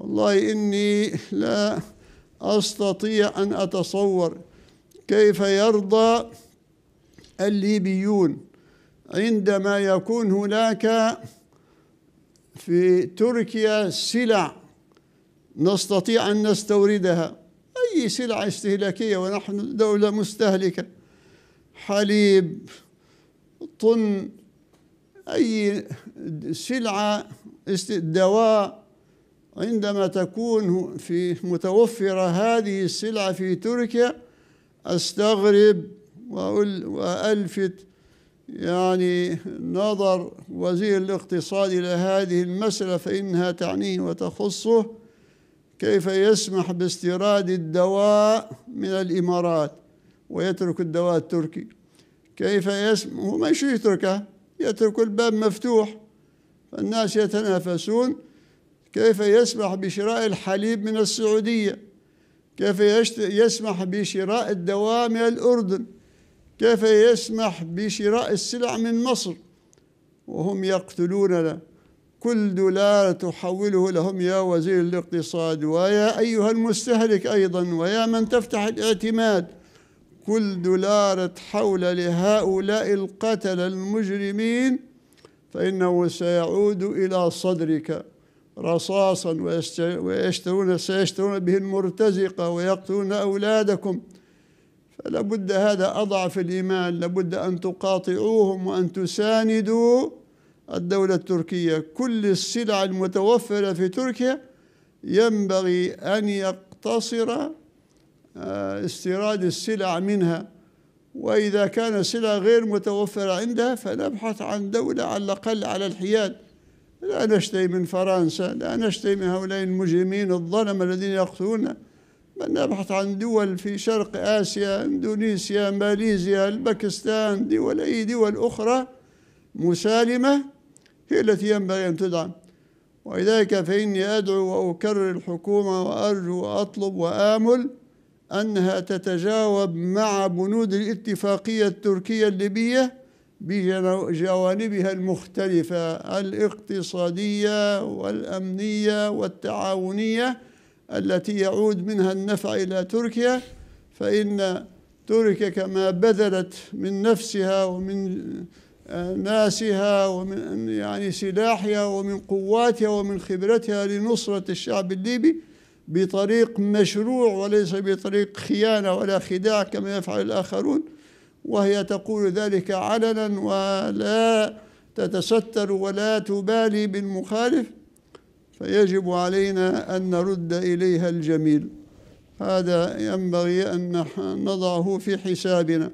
والله إني لا أستطيع أن أتصور كيف يرضى الليبيون عندما يكون هناك في تركيا سلع نستطيع أن نستوردها أي سلع استهلاكية ونحن دولة مستهلكة حليب طن أي سلعة دواء عندما تكون في متوفرة هذه السلعة في تركيا استغرب وألفت يعني نظر وزير الاقتصاد إلى هذه المسألة فإنها تعنيه وتخصه كيف يسمح باستيراد الدواء من الإمارات ويترك الدواء التركي كيف يسمح هو ما يتركه يترك الباب مفتوح فالناس يتنافسون كيف يسمح بشراء الحليب من السعودية كيف يسمح بشراء الدواء من الأردن كيف يسمح بشراء السلع من مصر وهم يقتلوننا كل دولار تحوله لهم يا وزير الاقتصاد ويا أيها المستهلك أيضا ويا من تفتح الاعتماد كل دولار تحول لهؤلاء القتل المجرمين فإنه سيعود إلى صدرك رصاصا ويشترون سيشترون به المرتزقة ويقتلون أولادكم فلا بد هذا أضعف الإيمان لابد أن تقاطعوهم وأن تساندوا الدولة التركية كل السلع المتوفرة في تركيا ينبغي أن يقتصر آه، استيراد السلع منها وإذا كان سلع غير متوفرة عندها فنبحث عن دولة على الأقل على الحياد لا نشتهي من فرنسا لا نشتهي من هؤلاء المجرمين الظلم الذين يقتلون بل نبحث عن دول في شرق آسيا إندونيسيا ماليزيا الباكستان دول أي دول أخرى مسالمة هي التي ينبغي أن تدعم ولذلك فإني أدعو وأكرر الحكومة وأرجو وأطلب وآمل أنها تتجاوب مع بنود الاتفاقية التركية الليبية بجوانبها المختلفة الاقتصادية والأمنية والتعاونية التي يعود منها النفع إلى تركيا فإن تركيا كما بذلت من نفسها ومن آه، ناسها ومن يعني سلاحها ومن قواتها ومن خبرتها لنصرة الشعب الليبي بطريق مشروع وليس بطريق خيانة ولا خداع كما يفعل الآخرون وهي تقول ذلك علنا ولا تتستر ولا تبالي بالمخالف فيجب علينا أن نرد إليها الجميل هذا ينبغي أن نضعه في حسابنا